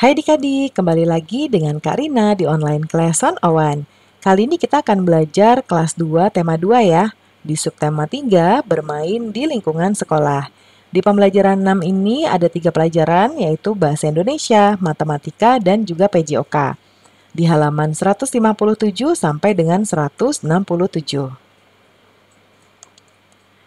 Hai adik-adik, kembali lagi dengan Kak Rina di online kelas on Owan. Kali ini kita akan belajar kelas 2 tema 2 ya, di subtema 3 bermain di lingkungan sekolah. Di pembelajaran 6 ini ada tiga pelajaran yaitu Bahasa Indonesia, Matematika, dan juga PJOK. Di halaman 157 sampai dengan 167.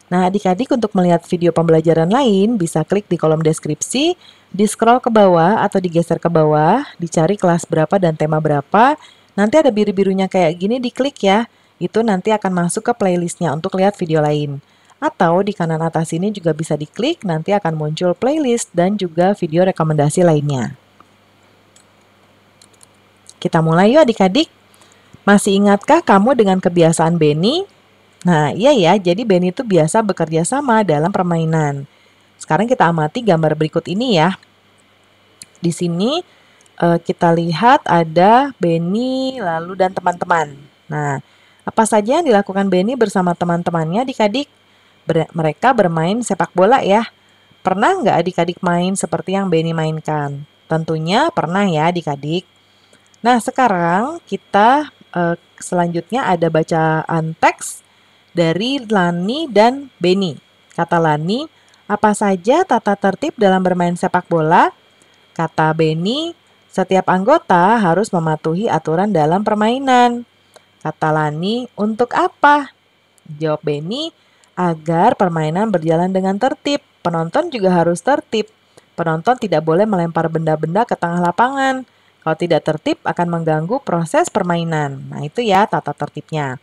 Nah adik-adik untuk melihat video pembelajaran lain bisa klik di kolom deskripsi di scroll ke bawah atau digeser ke bawah, dicari kelas berapa dan tema berapa. Nanti ada biru-birunya kayak gini, diklik ya. Itu nanti akan masuk ke playlistnya untuk lihat video lain. Atau di kanan atas ini juga bisa diklik, nanti akan muncul playlist dan juga video rekomendasi lainnya. Kita mulai yuk adik-adik. Masih ingatkah kamu dengan kebiasaan Benny? Nah, iya ya, jadi Benny itu biasa bekerja sama dalam permainan. Sekarang kita amati gambar berikut ini ya. Di sini uh, kita lihat ada Benny lalu dan teman-teman. Nah, apa saja yang dilakukan Benny bersama teman-temannya adik-adik? Ber mereka bermain sepak bola ya. Pernah nggak adik-adik main seperti yang Benny mainkan? Tentunya pernah ya adik-adik. Nah, sekarang kita uh, selanjutnya ada bacaan teks dari Lani dan Benny. Kata Lani, apa saja tata tertib dalam bermain sepak bola? Kata Beni. setiap anggota harus mematuhi aturan dalam permainan. Kata Lani, untuk apa? Jawab Beni. agar permainan berjalan dengan tertib. Penonton juga harus tertib. Penonton tidak boleh melempar benda-benda ke tengah lapangan. Kalau tidak tertib akan mengganggu proses permainan. Nah itu ya tata tertibnya.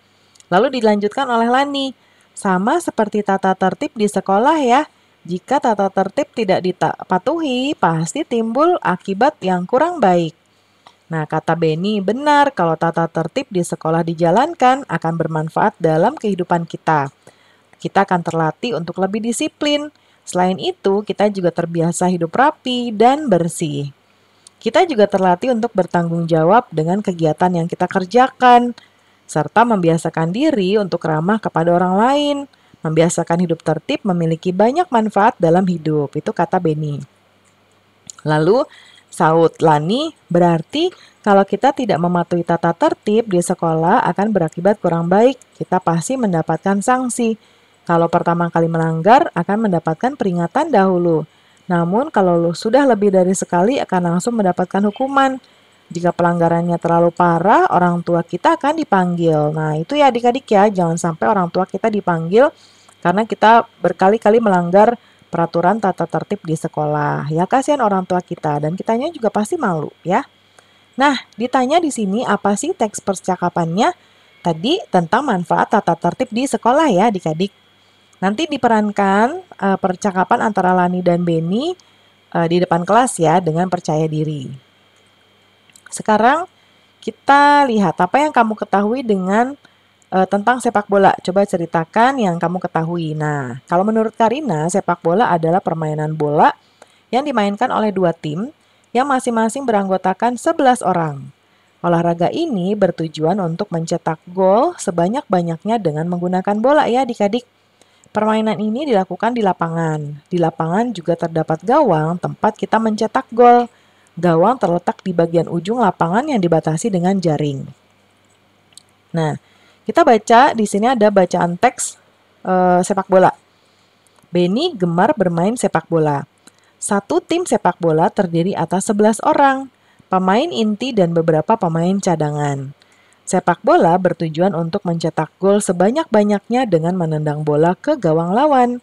Lalu dilanjutkan oleh Lani. Sama seperti tata tertib di sekolah ya, jika tata tertib tidak dipatuhi, pasti timbul akibat yang kurang baik. Nah, kata Beni benar kalau tata tertib di sekolah dijalankan akan bermanfaat dalam kehidupan kita. Kita akan terlatih untuk lebih disiplin. Selain itu, kita juga terbiasa hidup rapi dan bersih. Kita juga terlatih untuk bertanggung jawab dengan kegiatan yang kita kerjakan, serta membiasakan diri untuk ramah kepada orang lain. Membiasakan hidup tertib memiliki banyak manfaat dalam hidup, itu kata Beni. Lalu, saut Lani berarti kalau kita tidak mematuhi tata tertib di sekolah akan berakibat kurang baik. Kita pasti mendapatkan sanksi. Kalau pertama kali melanggar akan mendapatkan peringatan dahulu. Namun kalau sudah lebih dari sekali akan langsung mendapatkan hukuman. Jika pelanggarannya terlalu parah, orang tua kita akan dipanggil. Nah, itu ya adik-adik ya, jangan sampai orang tua kita dipanggil karena kita berkali-kali melanggar peraturan tata tertib di sekolah. Ya, kasihan orang tua kita dan kitanya juga pasti malu ya. Nah, ditanya di sini apa sih teks percakapannya? Tadi tentang manfaat tata tertib di sekolah ya adik-adik. Nanti diperankan uh, percakapan antara Lani dan Beni uh, eh, di depan kelas ya dengan percaya diri. Sekarang kita lihat apa yang kamu ketahui dengan uh, tentang sepak bola. Coba ceritakan yang kamu ketahui. Nah, kalau menurut Karina, sepak bola adalah permainan bola yang dimainkan oleh dua tim yang masing-masing beranggotakan 11 orang. Olahraga ini bertujuan untuk mencetak gol sebanyak-banyaknya dengan menggunakan bola ya dikadik Permainan ini dilakukan di lapangan. Di lapangan juga terdapat gawang tempat kita mencetak gol. Gawang terletak di bagian ujung lapangan yang dibatasi dengan jaring. Nah, kita baca di sini ada bacaan teks uh, sepak bola. Benny gemar bermain sepak bola. Satu tim sepak bola terdiri atas 11 orang, pemain inti dan beberapa pemain cadangan. Sepak bola bertujuan untuk mencetak gol sebanyak-banyaknya dengan menendang bola ke gawang lawan.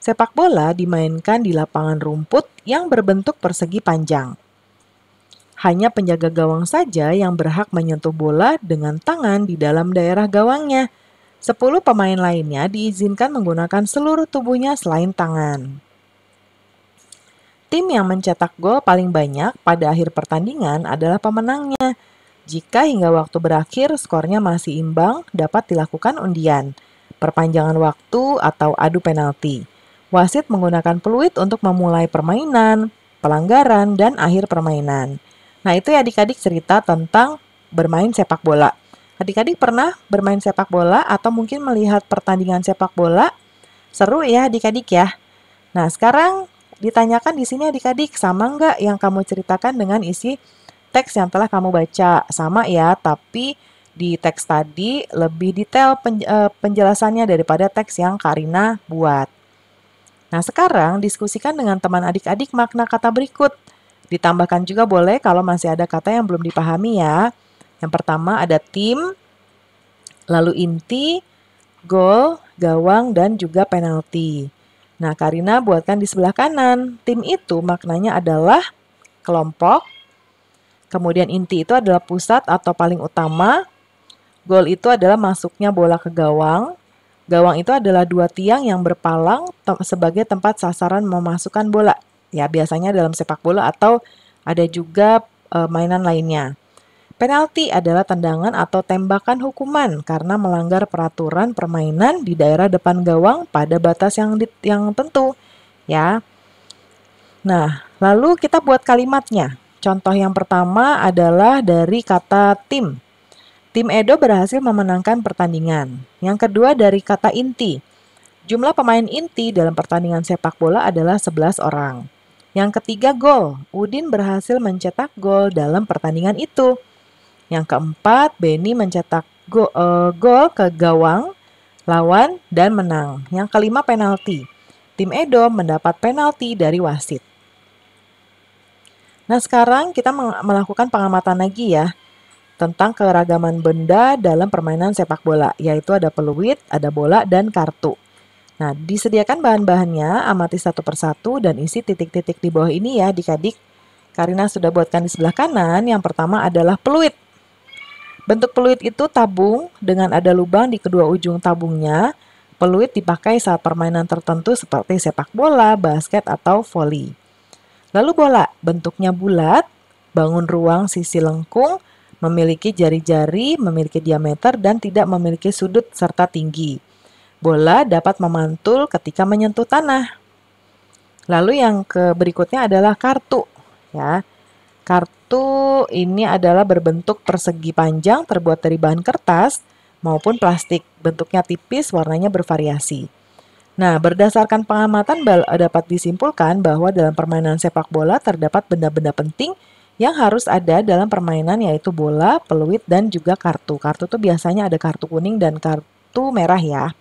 Sepak bola dimainkan di lapangan rumput yang berbentuk persegi panjang. Hanya penjaga gawang saja yang berhak menyentuh bola dengan tangan di dalam daerah gawangnya. Sepuluh pemain lainnya diizinkan menggunakan seluruh tubuhnya selain tangan. Tim yang mencetak gol paling banyak pada akhir pertandingan adalah pemenangnya. Jika hingga waktu berakhir skornya masih imbang, dapat dilakukan undian, perpanjangan waktu, atau adu penalti. Wasit menggunakan peluit untuk memulai permainan, pelanggaran, dan akhir permainan. Nah, itu ya adik-adik cerita tentang bermain sepak bola. Adik-adik pernah bermain sepak bola atau mungkin melihat pertandingan sepak bola? Seru ya adik-adik ya. Nah, sekarang ditanyakan di sini adik-adik sama nggak yang kamu ceritakan dengan isi teks yang telah kamu baca? Sama ya, tapi di teks tadi lebih detail e, penjelasannya daripada teks yang Karina buat. Nah, sekarang diskusikan dengan teman adik-adik makna kata berikut – Ditambahkan juga boleh kalau masih ada kata yang belum dipahami ya. Yang pertama ada tim, lalu inti, gol, gawang, dan juga penalti. Nah, Karina buatkan di sebelah kanan. Tim itu maknanya adalah kelompok, kemudian inti itu adalah pusat atau paling utama, gol itu adalah masuknya bola ke gawang, gawang itu adalah dua tiang yang berpalang sebagai tempat sasaran memasukkan bola ya biasanya dalam sepak bola atau ada juga e, mainan lainnya. Penalti adalah tendangan atau tembakan hukuman karena melanggar peraturan permainan di daerah depan gawang pada batas yang di, yang tentu, ya. Nah, lalu kita buat kalimatnya. Contoh yang pertama adalah dari kata tim. Tim Edo berhasil memenangkan pertandingan. Yang kedua dari kata inti. Jumlah pemain inti dalam pertandingan sepak bola adalah 11 orang. Yang ketiga gol, Udin berhasil mencetak gol dalam pertandingan itu. Yang keempat, Benny mencetak gol, uh, eh, gol ke gawang lawan dan menang. Yang kelima, penalti. Tim Edo mendapat penalti dari wasit. Nah, sekarang kita melakukan pengamatan lagi ya tentang keragaman benda dalam permainan sepak bola, yaitu ada peluit, ada bola, dan kartu. Nah, disediakan bahan-bahannya, amati satu persatu dan isi titik-titik di bawah ini ya, dikadik. adik Karina sudah buatkan di sebelah kanan, yang pertama adalah peluit. Bentuk peluit itu tabung dengan ada lubang di kedua ujung tabungnya. Peluit dipakai saat permainan tertentu seperti sepak bola, basket, atau voli. Lalu bola, bentuknya bulat, bangun ruang sisi lengkung, memiliki jari-jari, memiliki diameter, dan tidak memiliki sudut serta tinggi. Bola dapat memantul ketika menyentuh tanah. Lalu yang ke berikutnya adalah kartu, ya. Kartu ini adalah berbentuk persegi panjang terbuat dari bahan kertas maupun plastik. Bentuknya tipis, warnanya bervariasi. Nah, berdasarkan pengamatan eh, dapat disimpulkan bahwa dalam permainan sepak bola terdapat benda-benda penting yang harus ada dalam permainan yaitu bola, peluit, dan juga kartu. Kartu itu biasanya ada kartu kuning dan kartu merah ya.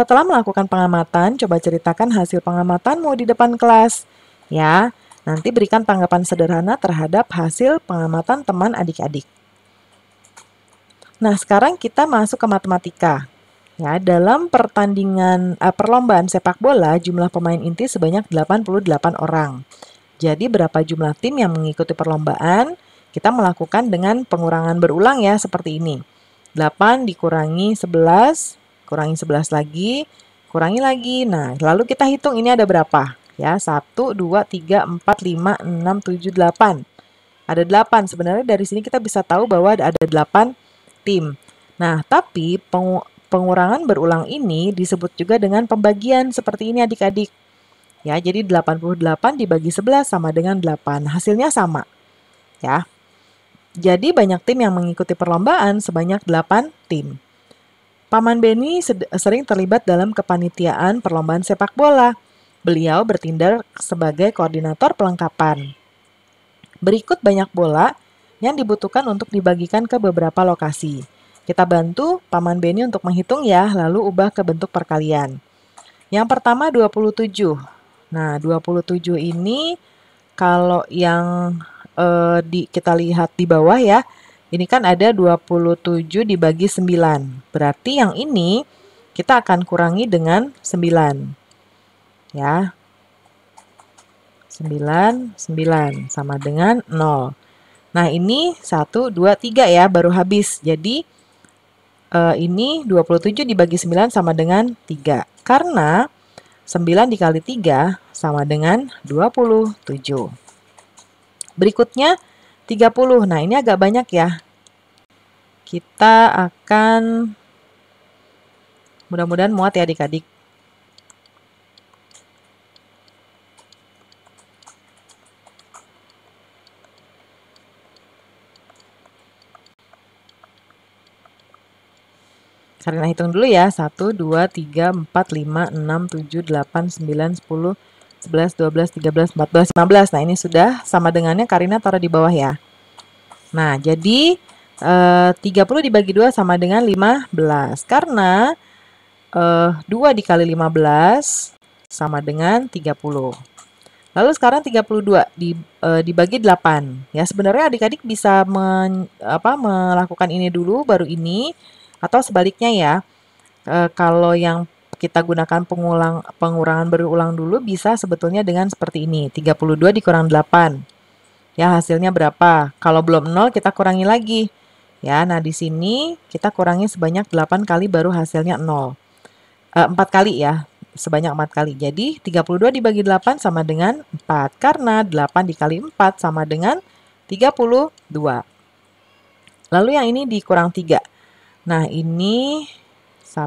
Setelah melakukan pengamatan, coba ceritakan hasil pengamatanmu di depan kelas. Ya, nanti berikan tanggapan sederhana terhadap hasil pengamatan teman adik-adik. Nah, sekarang kita masuk ke matematika. Ya, dalam pertandingan eh, perlombaan sepak bola, jumlah pemain inti sebanyak 88 orang. Jadi berapa jumlah tim yang mengikuti perlombaan? Kita melakukan dengan pengurangan berulang ya seperti ini. 8 dikurangi 11 kurangi 11 lagi, kurangi lagi. Nah, lalu kita hitung ini ada berapa? Ya, 1, 2, 3, 4, 5, 6, 7, 8. Ada 8. Sebenarnya dari sini kita bisa tahu bahwa ada 8 tim. Nah, tapi pengurangan berulang ini disebut juga dengan pembagian seperti ini adik-adik. Ya, jadi 88 dibagi 11 sama dengan 8. Hasilnya sama. Ya. Jadi banyak tim yang mengikuti perlombaan sebanyak 8 tim. Paman Beni sering terlibat dalam kepanitiaan perlombaan sepak bola. Beliau bertindak sebagai koordinator pelengkapan. Berikut banyak bola yang dibutuhkan untuk dibagikan ke beberapa lokasi. Kita bantu Paman Beni untuk menghitung ya, lalu ubah ke bentuk perkalian. Yang pertama 27. Nah, 27 ini kalau yang eh, di, kita lihat di bawah ya, ini kan ada 27 dibagi 9. Berarti yang ini kita akan kurangi dengan 9. Ya. 9, 9 sama dengan 0. Nah, ini 1, 2, 3 ya, baru habis. Jadi, eh, ini 27 dibagi 9 sama dengan 3. Karena 9 dikali 3 sama dengan 27. Berikutnya, 30. Nah, ini agak banyak ya. Kita akan mudah-mudahan muat ya adik-adik. Karena hitung dulu ya. 1, 2, 3, 4, 5, 6, 7, 8, 9, 10, 11, 12, 13, 14, 15. Nah, ini sudah sama dengannya Karina taruh di bawah ya. Nah, jadi eh, 30 dibagi 2 sama dengan 15. Karena eh, 2 dikali 15 sama dengan 30. Lalu sekarang 32 di, eh, dibagi 8. Ya, sebenarnya adik-adik bisa men, apa, melakukan ini dulu, baru ini. Atau sebaliknya ya. E, kalau yang kita gunakan pengulang pengurangan berulang dulu bisa sebetulnya dengan seperti ini. 32 dikurang 8. Ya, hasilnya berapa? Kalau belum 0 kita kurangi lagi. Ya, nah di sini kita kurangi sebanyak 8 kali baru hasilnya 0. E, 4 kali ya, sebanyak 4 kali. Jadi 32 dibagi 8 sama dengan 4 karena 8 dikali 4 sama dengan 32. Lalu yang ini dikurang 3. Nah, ini 1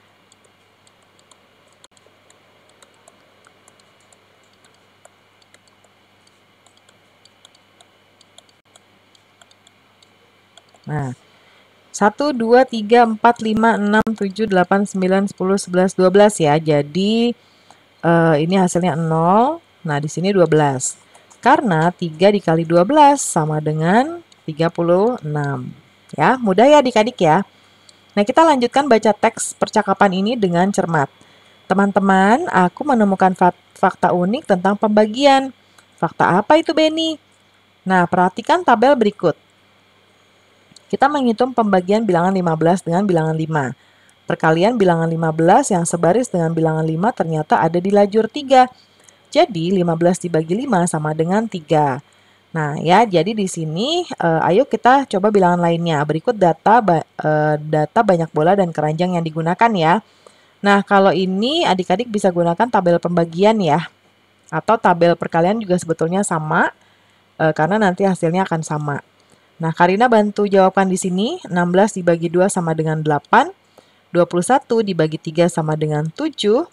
Nah, 1, 2, 3, 4, 5, 6, 7, 8, 9, 10, 11, 12 ya. Jadi uh, ini hasilnya 0. Nah, di sini 12. Karena 3 dikali 12 sama dengan 36. Ya, mudah ya adik-adik ya. Nah, kita lanjutkan baca teks percakapan ini dengan cermat. Teman-teman, aku menemukan fakta unik tentang pembagian. Fakta apa itu, Benny? Nah, perhatikan tabel berikut. Kita menghitung pembagian bilangan 15 dengan bilangan 5. Perkalian bilangan 15 yang sebaris dengan bilangan 5 ternyata ada di lajur 3. Jadi 15 dibagi 5 sama dengan 3. Nah ya, jadi di sini e, ayo kita coba bilangan lainnya. Berikut data ba e, data banyak bola dan keranjang yang digunakan ya. Nah kalau ini adik-adik bisa gunakan tabel pembagian ya. Atau tabel perkalian juga sebetulnya sama E, karena nanti hasilnya akan sama. Nah, Karina bantu jawabkan di sini. 16 dibagi 2 sama dengan 8. 21 dibagi 3 sama dengan 7.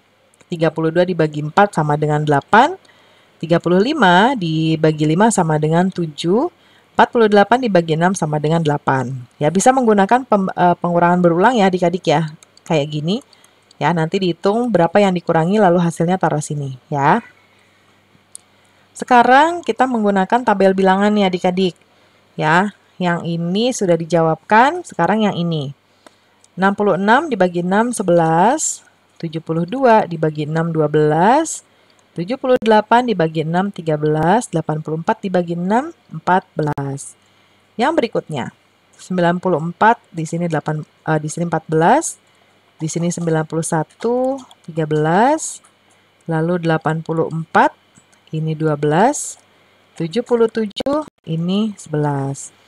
32 dibagi 4 sama dengan 8. 35 dibagi 5 sama dengan 7. 48 dibagi 6 sama dengan 8. Ya, bisa menggunakan pem, e, pengurangan berulang ya adik-adik ya. Kayak gini. Ya, nanti dihitung berapa yang dikurangi lalu hasilnya taruh sini ya. Sekarang kita menggunakan tabel bilangan ya adik-adik. Ya, yang ini sudah dijawabkan, sekarang yang ini. 66 dibagi 6, 11. 72 dibagi 6, 12. 78 dibagi 6, 13. 84 dibagi 6, 14. Yang berikutnya. 94 di sini 8 uh, eh, di sini 14 di sini 91 13 lalu 84 ini 12 77 ini 11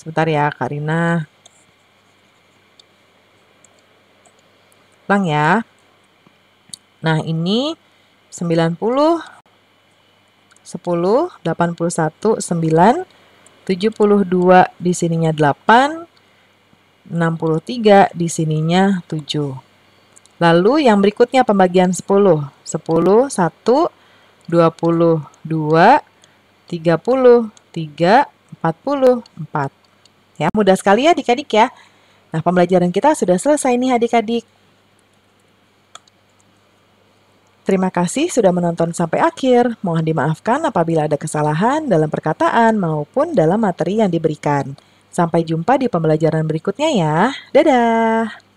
Sebentar ya, Karina. Bang ya. Nah, ini 90 10 81 9 72 di sininya 8 63 di sininya 7. Lalu yang berikutnya pembagian 10. 10, 1, 20, 2, 30, 3, 3, 40, 4. Ya, mudah sekali ya adik-adik ya. Nah, pembelajaran kita sudah selesai nih adik-adik. Terima kasih sudah menonton sampai akhir. Mohon dimaafkan apabila ada kesalahan dalam perkataan maupun dalam materi yang diberikan. Sampai jumpa di pembelajaran berikutnya ya. Dadah!